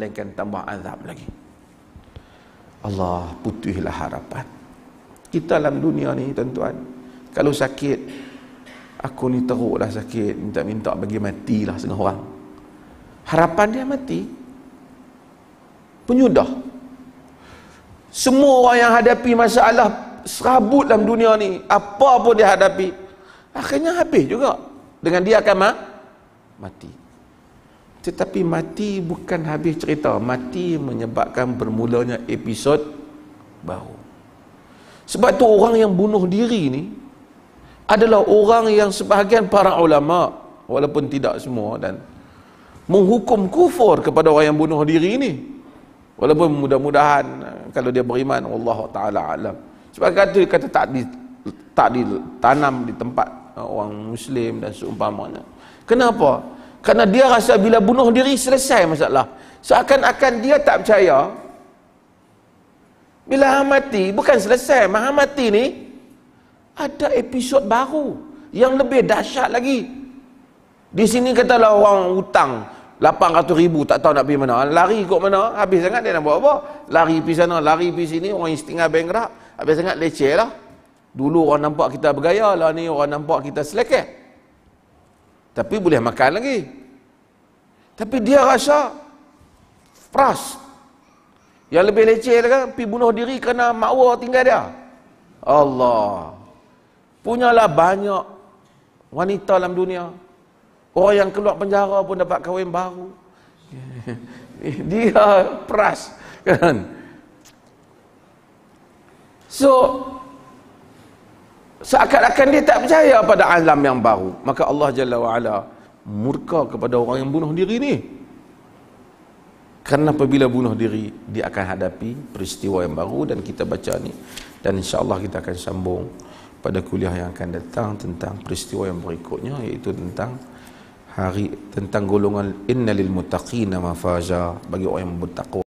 melainkan tambah azab lagi. Allah putihlah harapan. Kita dalam dunia ni tuan-tuan, kalau sakit aku ni teruklah sakit, minta-minta bagi matilah setengah orang. Harapan dia mati. Penyudah. Semua orang yang hadapi masalah serabut dalam dunia ni, apa pun dia hadapi, akhirnya habis juga. Dengan dia akan ma- Mati tetapi mati bukan habis cerita mati menyebabkan bermulanya episod baru sebab tu orang yang bunuh diri ni adalah orang yang sebahagian para ulama walaupun tidak semua dan menghukum kufur kepada orang yang bunuh diri ni walaupun mudah-mudahan eh, kalau dia beriman Allah taala alam sebab kata kata tak di tak ditanam di tempat eh, orang muslim dan seumpamanya kenapa kerana dia rasa bila bunuh diri selesai masalah seakan-akan dia tak percaya bila mati bukan selesai maha mati ni ada episod baru yang lebih dahsyat lagi di sini katalah orang hutang 800 ribu tak tahu nak pergi mana lari ikut mana habis sangat dia nak buat apa lari pergi sana lari pergi sini orang istingah bengkrak habis sangat leceh lah dulu orang nampak kita bergaya lah ni orang nampak kita selekeh tapi boleh makan lagi tapi dia rasa peras. yang lebih leceh lah kan pergi bunuh diri kerana makwa tinggal dia Allah punyalah banyak wanita dalam dunia orang yang keluar penjara pun dapat kahwin baru dia peras kan so seakan-akan dia tak percaya pada alam yang baru maka Allah Jalla wa'ala murka kepada orang yang bunuh diri ni kerana apabila bunuh diri dia akan hadapi peristiwa yang baru dan kita baca ni dan insya Allah kita akan sambung pada kuliah yang akan datang tentang peristiwa yang berikutnya iaitu tentang hari tentang golongan innalil muttaqina mafaza bagi orang yang bertakwa